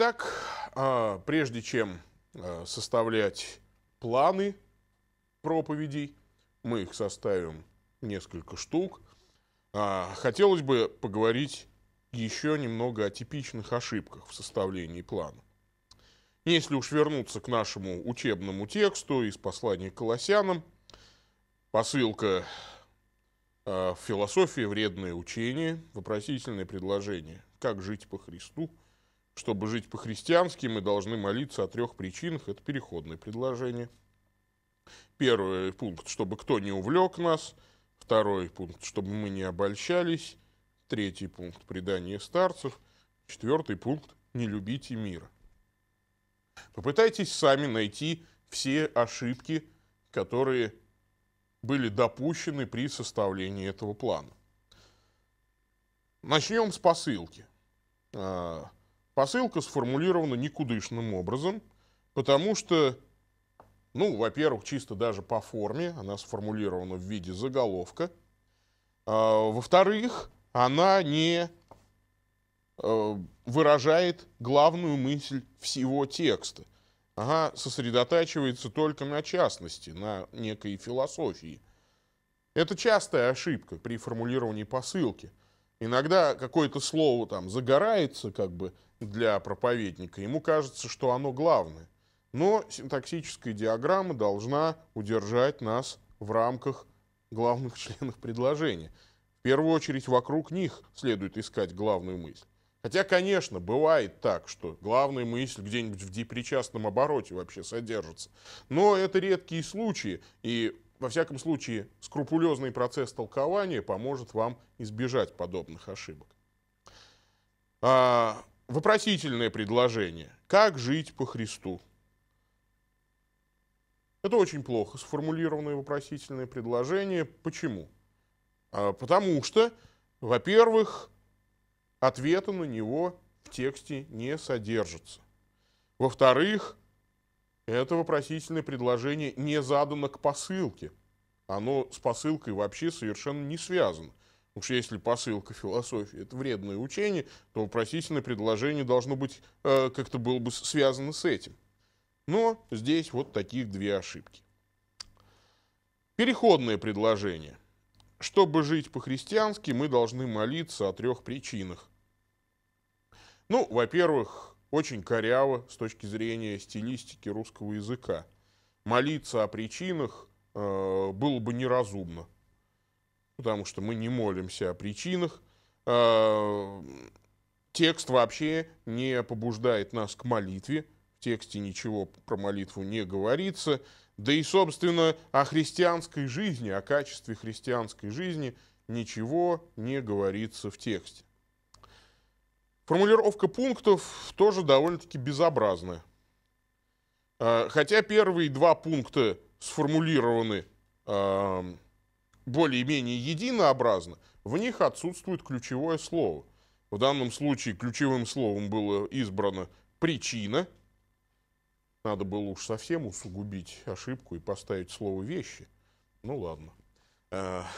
Итак, а, прежде чем а, составлять планы проповедей, мы их составим несколько штук, а, хотелось бы поговорить еще немного о типичных ошибках в составлении плана. Если уж вернуться к нашему учебному тексту из послания к Колоссянам, посылка в философии, вредное учение, вопросительное предложение «Как жить по Христу?» – чтобы жить по-христиански, мы должны молиться о трех причинах. Это переходное предложение. Первый пункт, чтобы кто не увлек нас. Второй пункт, чтобы мы не обольщались. Третий пункт – предание старцев. Четвертый пункт – не любите мира. Попытайтесь сами найти все ошибки, которые были допущены при составлении этого плана. Начнем с посылки. А, Посылка сформулирована никудышным образом, потому что, ну, во-первых, чисто даже по форме, она сформулирована в виде заголовка. А, во-вторых, она не э, выражает главную мысль всего текста. Она сосредотачивается только на частности, на некой философии. Это частая ошибка при формулировании посылки – Иногда какое-то слово там загорается как бы для проповедника, ему кажется, что оно главное. Но синтаксическая диаграмма должна удержать нас в рамках главных членов предложения. В первую очередь вокруг них следует искать главную мысль. Хотя, конечно, бывает так, что главная мысль где-нибудь в депричастном обороте вообще содержится. Но это редкие случаи, и во всяком случае, скрупулезный процесс толкования поможет вам избежать подобных ошибок. А, вопросительное предложение. Как жить по Христу? Это очень плохо сформулированное вопросительное предложение. Почему? А, потому что, во-первых, ответа на него в тексте не содержится. Во-вторых, это вопросительное предложение не задано к посылке. Оно с посылкой вообще совершенно не связано. Уж если посылка философии – это вредное учение, то вопросительное предложение должно быть э, как-то было бы связано с этим. Но здесь вот таких две ошибки. Переходное предложение. Чтобы жить по-христиански, мы должны молиться о трех причинах. Ну, во-первых, очень коряво с точки зрения стилистики русского языка. Молиться о причинах э, было бы неразумно, потому что мы не молимся о причинах. Э, текст вообще не побуждает нас к молитве, в тексте ничего про молитву не говорится, да и, собственно, о христианской жизни, о качестве христианской жизни ничего не говорится в тексте. Формулировка пунктов тоже довольно-таки безобразная. А, хотя первые два пункта сформулированы а, более-менее единообразно, в них отсутствует ключевое слово. В данном случае ключевым словом было избрано причина. Надо было уж совсем усугубить ошибку и поставить слово «вещи». Ну ладно. А,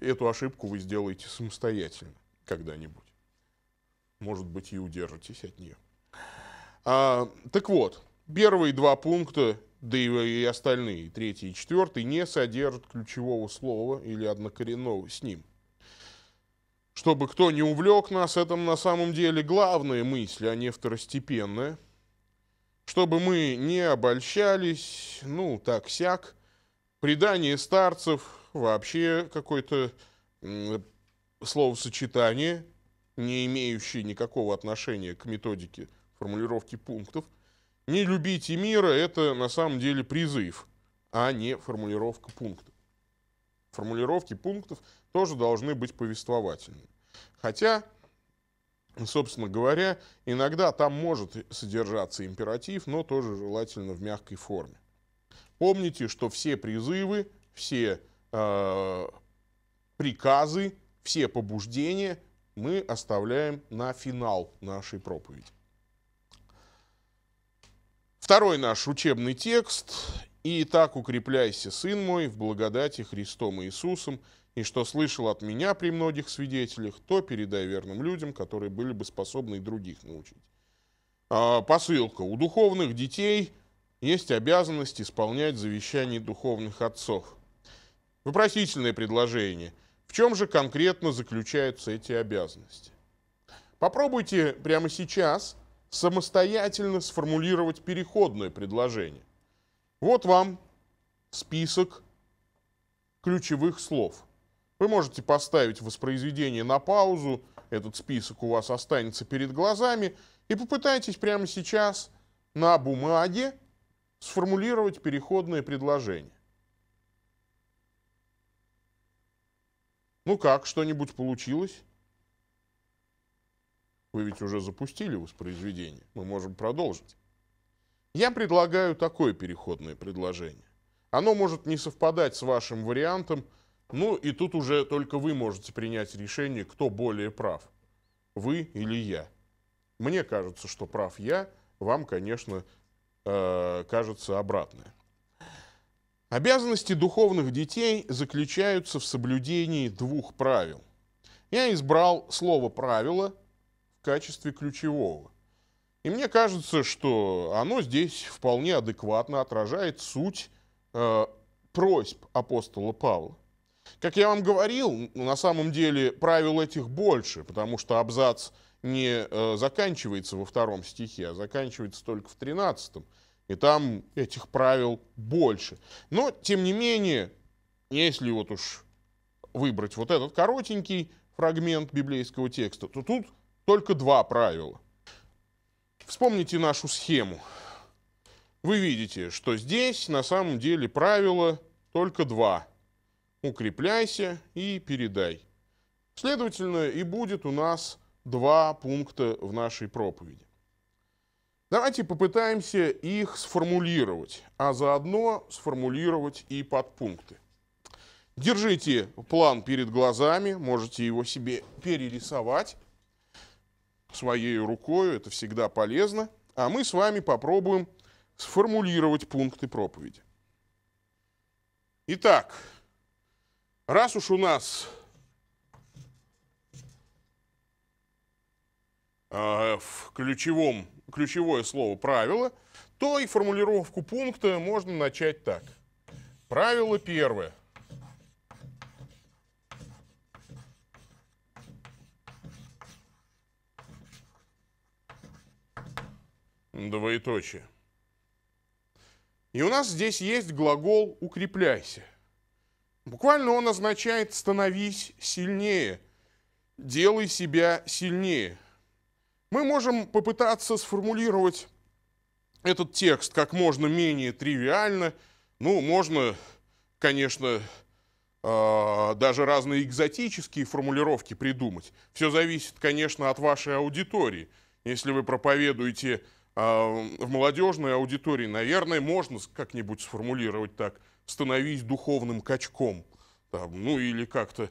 эту ошибку вы сделаете самостоятельно когда-нибудь. Может быть, и удержитесь от нее. А, так вот, первые два пункта, да и, и остальные, третий и четвертый, не содержат ключевого слова или однокоренного с ним. Чтобы кто не увлек нас, это на самом деле главная мысль, а не второстепенная. Чтобы мы не обольщались, ну, так-сяк. Предание старцев, вообще какой-то словосочетание не имеющее никакого отношения к методике формулировки пунктов. Не любите мира – это на самом деле призыв, а не формулировка пунктов. Формулировки пунктов тоже должны быть повествовательными. Хотя, собственно говоря, иногда там может содержаться императив, но тоже желательно в мягкой форме. Помните, что все призывы, все э, приказы все побуждения мы оставляем на финал нашей проповеди. Второй наш учебный текст. «И так укрепляйся, Сын мой, в благодати Христом Иисусом, и что слышал от меня при многих свидетелях, то передай верным людям, которые были бы способны и других научить». А, посылка. У духовных детей есть обязанность исполнять завещание духовных отцов. Вопросительное предложение – чем же конкретно заключаются эти обязанности? Попробуйте прямо сейчас самостоятельно сформулировать переходное предложение. Вот вам список ключевых слов. Вы можете поставить воспроизведение на паузу, этот список у вас останется перед глазами, и попытайтесь прямо сейчас на бумаге сформулировать переходное предложение. Ну как, что-нибудь получилось? Вы ведь уже запустили воспроизведение. Мы можем продолжить. Я предлагаю такое переходное предложение. Оно может не совпадать с вашим вариантом, ну и тут уже только вы можете принять решение, кто более прав. Вы или я. Мне кажется, что прав я, вам, конечно, э, кажется обратное. Обязанности духовных детей заключаются в соблюдении двух правил. Я избрал слово «правило» в качестве ключевого. И мне кажется, что оно здесь вполне адекватно отражает суть э, просьб апостола Павла. Как я вам говорил, на самом деле правил этих больше, потому что абзац не э, заканчивается во втором стихе, а заканчивается только в тринадцатом и там этих правил больше. Но, тем не менее, если вот уж выбрать вот этот коротенький фрагмент библейского текста, то тут только два правила. Вспомните нашу схему. Вы видите, что здесь на самом деле правила только два. Укрепляйся и передай. Следовательно, и будет у нас два пункта в нашей проповеди. Давайте попытаемся их сформулировать, а заодно сформулировать и подпункты. Держите план перед глазами, можете его себе перерисовать своей рукой, это всегда полезно. А мы с вами попробуем сформулировать пункты проповеди. Итак, раз уж у нас э, в ключевом ключевое слово «правило», то и формулировку пункта можно начать так. Правило первое. Двоеточие. И у нас здесь есть глагол «укрепляйся». Буквально он означает «становись сильнее», «делай себя сильнее». Мы можем попытаться сформулировать этот текст как можно менее тривиально. Ну, можно, конечно, а, даже разные экзотические формулировки придумать. Все зависит, конечно, от вашей аудитории. Если вы проповедуете а, в молодежной аудитории, наверное, можно как-нибудь сформулировать так «становись духовным качком», там, ну или как-то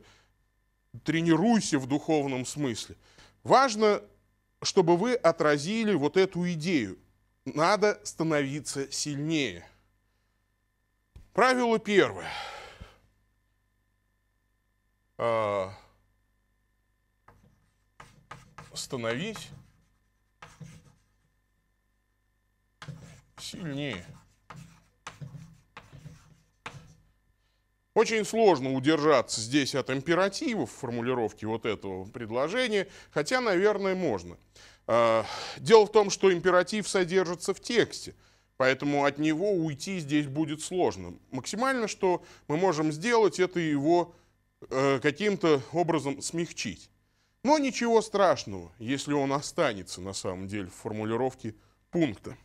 «тренируйся в духовном смысле». Важно чтобы вы отразили вот эту идею. Надо становиться сильнее. Правило первое. А, становись сильнее. Очень сложно удержаться здесь от императивов формулировки вот этого предложения, хотя, наверное, можно. А, дело в том, что императив содержится в тексте, поэтому от него уйти здесь будет сложно. Максимально, что мы можем сделать, это его э, каким-то образом смягчить. Но ничего страшного, если он останется на самом деле в формулировке пункта.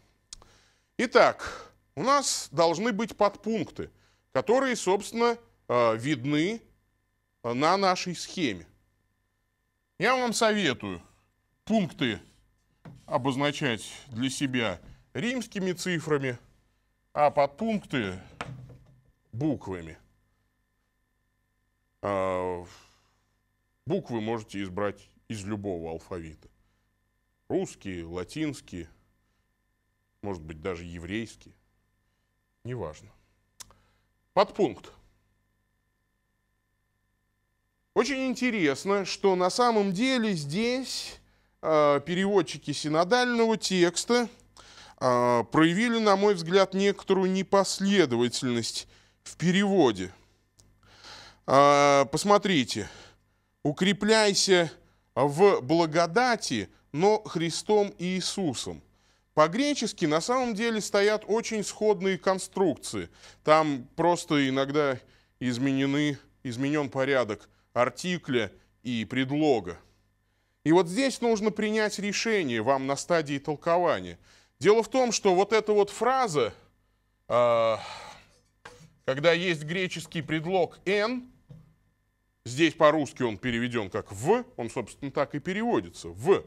Итак, у нас должны быть подпункты – которые, собственно, э, видны э, на нашей схеме. Я вам советую пункты обозначать для себя римскими цифрами, а подпункты буквами. Э, буквы можете избрать из любого алфавита. Русские, латинские, может быть, даже еврейские. Неважно. Подпункт. Очень интересно, что на самом деле здесь э, переводчики синодального текста э, проявили, на мой взгляд, некоторую непоследовательность в переводе. Э, посмотрите, укрепляйся в благодати, но Христом и Иисусом. По-гречески на самом деле стоят очень сходные конструкции. Там просто иногда изменены, изменен порядок артикля и предлога. И вот здесь нужно принять решение вам на стадии толкования. Дело в том, что вот эта вот фраза, э, когда есть греческий предлог «н», здесь по-русски он переведен как «в», он, собственно, так и переводится «в»,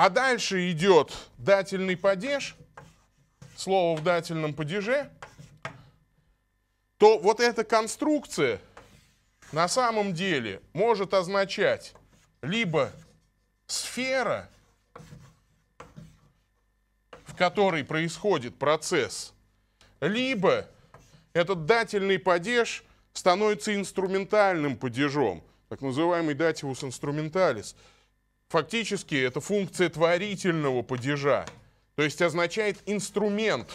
а дальше идет дательный падеж, слово в дательном падеже, то вот эта конструкция на самом деле может означать либо сфера, в которой происходит процесс, либо этот дательный падеж становится инструментальным падежом, так называемый дативус инструменталис – фактически это функция творительного падежа, то есть означает инструмент.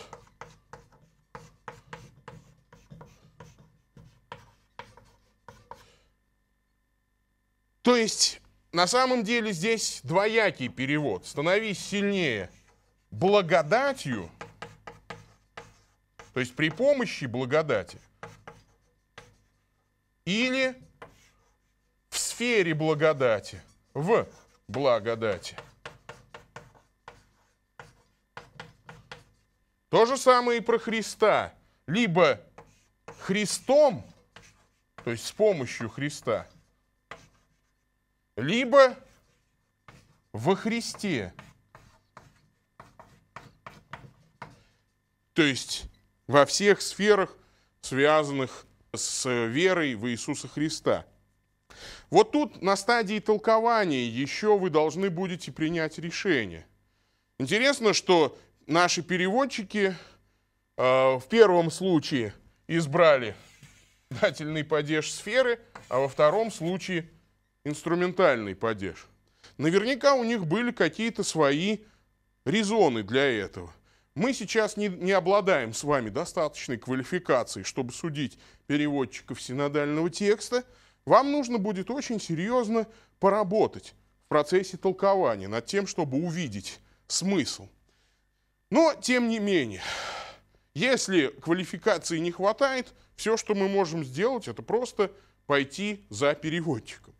То есть на самом деле здесь двоякий перевод. Становись сильнее благодатью, то есть при помощи благодати, или в сфере благодати, в благодати. То же самое и про Христа. Либо Христом, то есть с помощью Христа, либо во Христе. То есть во всех сферах, связанных с верой в Иисуса Христа – вот тут на стадии толкования еще вы должны будете принять решение. Интересно, что наши переводчики э, в первом случае избрали дательный падеж сферы, а во втором случае инструментальный падеж. Наверняка у них были какие-то свои резоны для этого. Мы сейчас не, не обладаем с вами достаточной квалификацией, чтобы судить переводчиков синодального текста – вам нужно будет очень серьезно поработать в процессе толкования над тем, чтобы увидеть смысл. Но, тем не менее, если квалификации не хватает, все, что мы можем сделать, это просто пойти за переводчиком.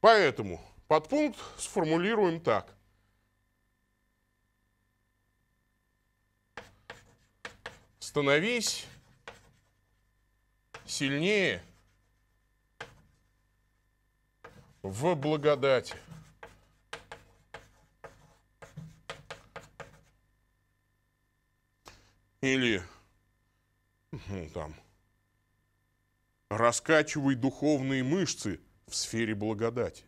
Поэтому подпункт сформулируем так. Становись сильнее – в благодати. Или ну, там раскачивай духовные мышцы в сфере благодати.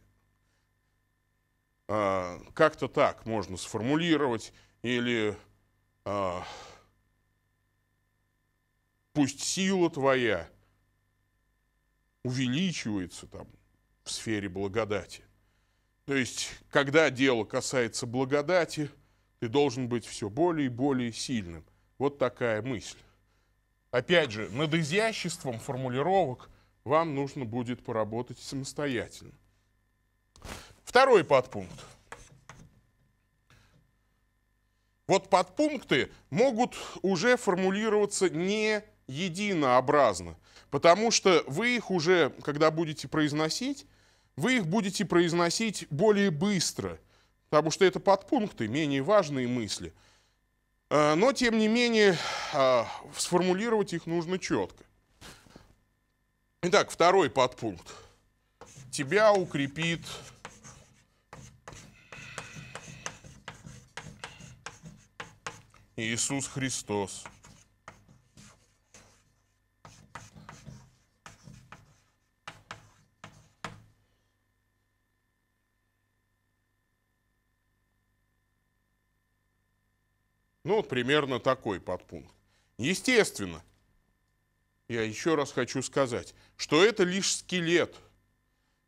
А, как-то так можно сформулировать, или а, пусть сила твоя увеличивается там, в сфере благодати. То есть, когда дело касается благодати, ты должен быть все более и более сильным. Вот такая мысль. Опять же, над изяществом формулировок вам нужно будет поработать самостоятельно. Второй подпункт. Вот подпункты могут уже формулироваться не единообразно, потому что вы их уже, когда будете произносить, вы их будете произносить более быстро, потому что это подпункты, менее важные мысли. Э, но, тем не менее, э, сформулировать их нужно четко. Итак, второй подпункт. Тебя укрепит Иисус Христос. Ну, вот примерно такой подпункт. Естественно, я еще раз хочу сказать, что это лишь скелет.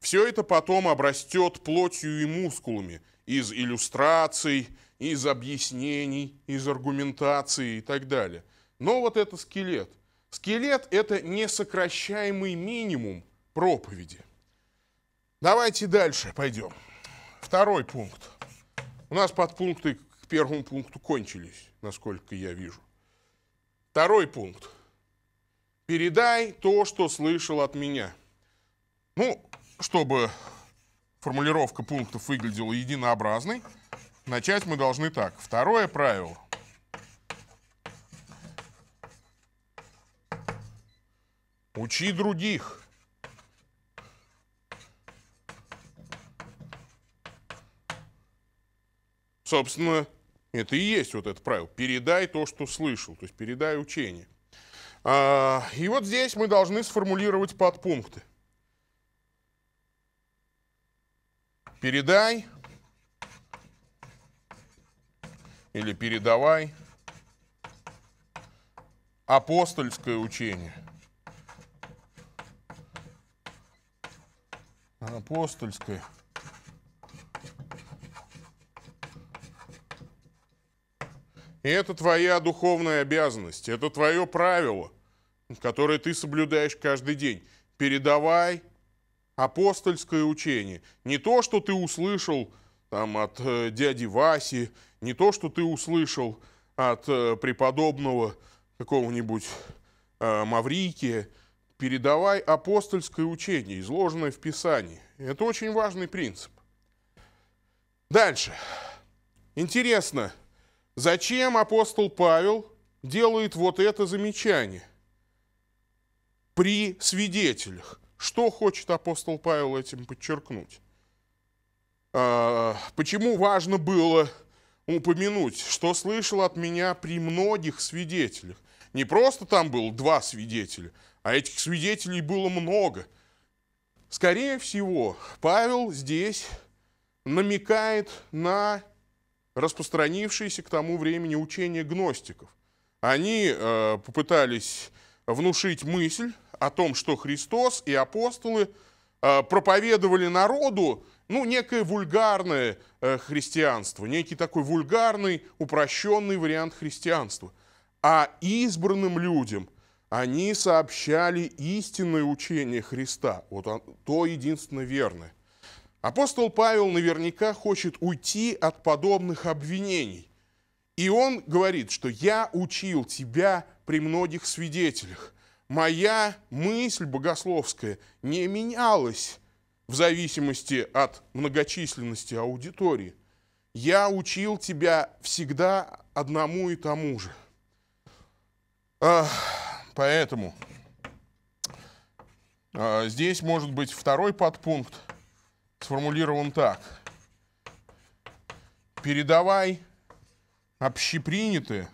Все это потом обрастет плотью и мускулами из иллюстраций, из объяснений, из аргументации и так далее. Но вот это скелет. Скелет – это несокращаемый минимум проповеди. Давайте дальше пойдем. Второй пункт. У нас подпункты первому пункту кончились, насколько я вижу. Второй пункт. Передай то, что слышал от меня. Ну, чтобы формулировка пунктов выглядела единообразной, начать мы должны так. Второе правило. Учи других. Собственно, это и есть вот это правило. Передай то, что слышал, то есть передай учение. А, и вот здесь мы должны сформулировать подпункты. Передай или передавай апостольское учение. Апостольское учение. И это твоя духовная обязанность, это твое правило, которое ты соблюдаешь каждый день. Передавай апостольское учение. Не то, что ты услышал там, от э, дяди Васи, не то, что ты услышал от э, преподобного какого-нибудь э, Маврикия. Передавай апостольское учение, изложенное в Писании. Это очень важный принцип. Дальше. Интересно. Зачем апостол Павел делает вот это замечание при свидетелях? Что хочет апостол Павел этим подчеркнуть? А, почему важно было упомянуть, что слышал от меня при многих свидетелях? Не просто там было два свидетеля, а этих свидетелей было много. Скорее всего, Павел здесь намекает на распространившиеся к тому времени учение гностиков. Они э, попытались внушить мысль о том, что Христос и апостолы э, проповедовали народу ну, некое вульгарное э, христианство, некий такой вульгарный, упрощенный вариант христианства. А избранным людям они сообщали истинное учение Христа, вот он, то единственное верное. Апостол Павел наверняка хочет уйти от подобных обвинений. И он говорит, что я учил тебя при многих свидетелях. Моя мысль богословская не менялась в зависимости от многочисленности аудитории. Я учил тебя всегда одному и тому же. Поэтому а, здесь может быть второй подпункт – сформулирован так. Передавай общеприняты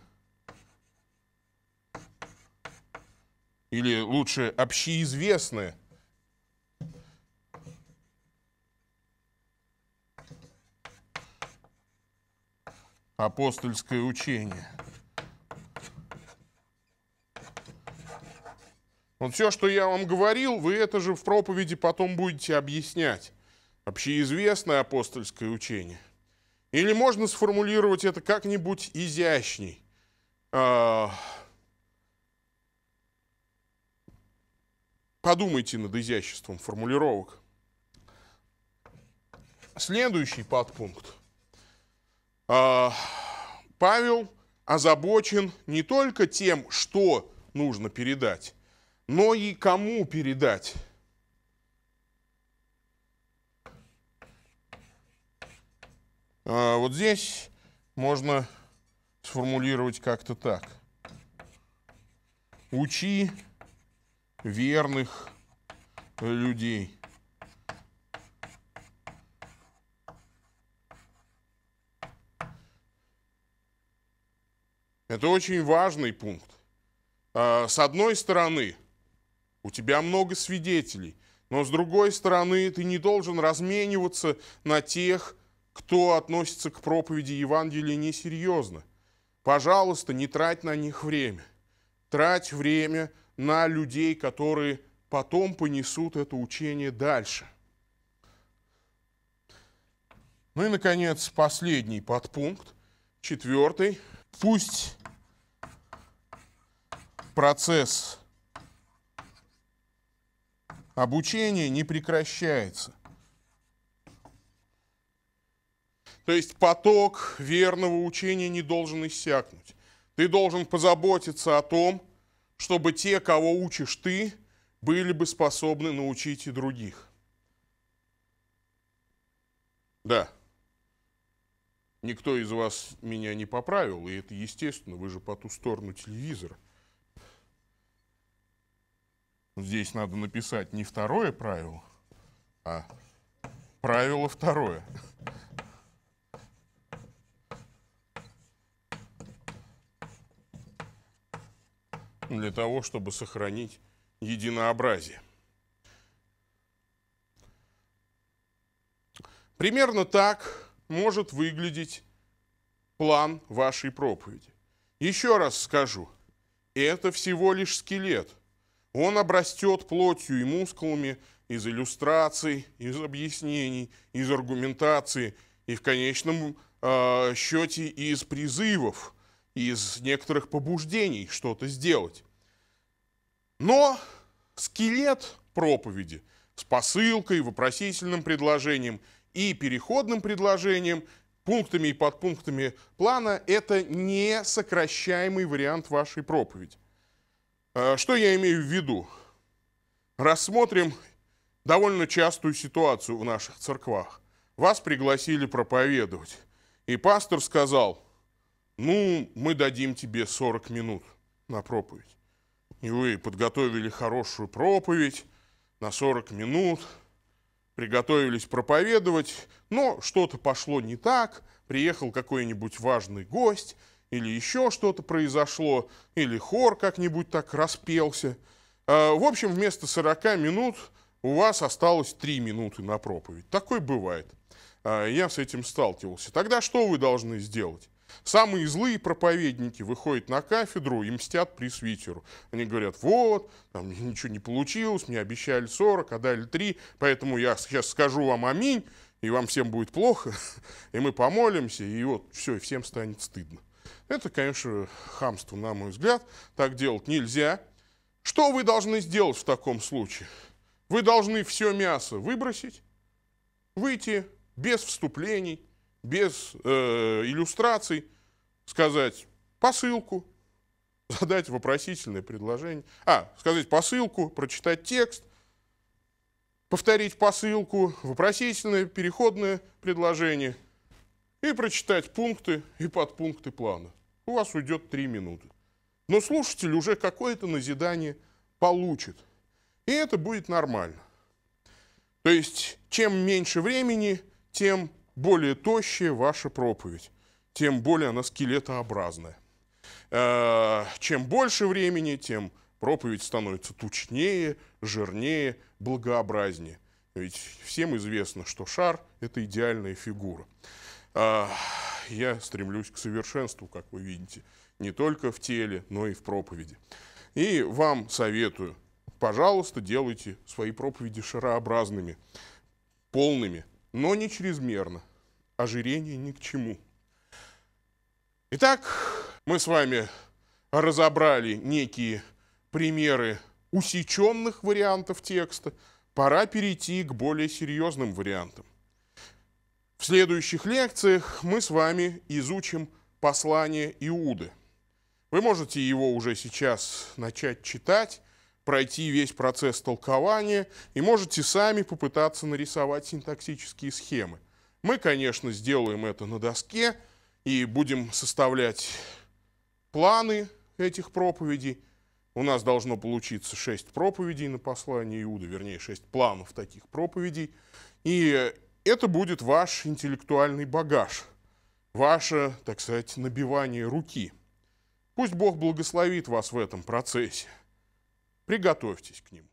или лучше общеизвестны апостольское учение. Вот все, что я вам говорил, вы это же в проповеди потом будете объяснять общеизвестное апостольское учение? Или можно сформулировать это как-нибудь изящней? А, подумайте над изяществом формулировок. Следующий подпункт. А, Павел озабочен не только тем, что нужно передать, но и кому передать. А, вот здесь можно сформулировать как-то так. Учи верных людей. Это очень важный пункт. А, с одной стороны, у тебя много свидетелей, но с другой стороны, ты не должен размениваться на тех, кто относится к проповеди Евангелия несерьезно. Пожалуйста, не трать на них время. Трать время на людей, которые потом понесут это учение дальше. Ну и, наконец, последний подпункт, четвертый. Пусть процесс обучения не прекращается – То есть поток верного учения не должен иссякнуть. Ты должен позаботиться о том, чтобы те, кого учишь ты, были бы способны научить и других. Да. Никто из вас меня не поправил, и это естественно, вы же по ту сторону телевизора. Здесь надо написать не второе правило, а правило второе. для того, чтобы сохранить единообразие. Примерно так может выглядеть план вашей проповеди. Еще раз скажу, это всего лишь скелет. Он обрастет плотью и мускулами из иллюстраций, из объяснений, из аргументации и в конечном э, счете из призывов из некоторых побуждений что-то сделать. Но скелет проповеди с посылкой, вопросительным предложением и переходным предложением, пунктами и подпунктами плана – это не сокращаемый вариант вашей проповеди. А, что я имею в виду? Рассмотрим довольно частую ситуацию в наших церквах. Вас пригласили проповедовать, и пастор сказал – ну, мы дадим тебе 40 минут на проповедь. И вы подготовили хорошую проповедь на 40 минут, приготовились проповедовать, но что-то пошло не так, приехал какой-нибудь важный гость, или еще что-то произошло, или хор как-нибудь так распелся. А, в общем, вместо 40 минут у вас осталось 3 минуты на проповедь. Такое бывает. А, я с этим сталкивался. Тогда что вы должны сделать? Самые злые проповедники выходят на кафедру и мстят пресвитеру. Они говорят, вот, там ничего не получилось, мне обещали 40, а дали 3, поэтому я сейчас скажу вам аминь, и вам всем будет плохо, и мы помолимся, и вот все, и всем станет стыдно. Это, конечно, хамство, на мой взгляд. Так делать нельзя. Что вы должны сделать в таком случае? Вы должны все мясо выбросить, выйти без вступлений, без э, иллюстраций сказать посылку, задать вопросительное предложение. А, сказать посылку, прочитать текст, повторить посылку, вопросительное, переходное предложение и прочитать пункты и подпункты плана. У вас уйдет три минуты. Но слушатель уже какое-то назидание получит. И это будет нормально. То есть, чем меньше времени, тем более тощая ваша проповедь, тем более она скелетообразная. Э, чем больше времени, тем проповедь становится тучнее, жирнее, благообразнее. Ведь всем известно, что шар – это идеальная фигура. Э, я стремлюсь к совершенству, как вы видите, не только в теле, но и в проповеди. И вам советую, пожалуйста, делайте свои проповеди шарообразными, полными – но не чрезмерно. Ожирение ни к чему. Итак, мы с вами разобрали некие примеры усеченных вариантов текста. Пора перейти к более серьезным вариантам. В следующих лекциях мы с вами изучим послание Иуды. Вы можете его уже сейчас начать читать, пройти весь процесс толкования и можете сами попытаться нарисовать синтаксические схемы. Мы, конечно, сделаем это на доске и будем составлять планы этих проповедей. У нас должно получиться 6 проповедей на послание Иуда, вернее, 6 планов таких проповедей. И это будет ваш интеллектуальный багаж, ваше, так сказать, набивание руки. Пусть Бог благословит вас в этом процессе. Приготовьтесь к ним.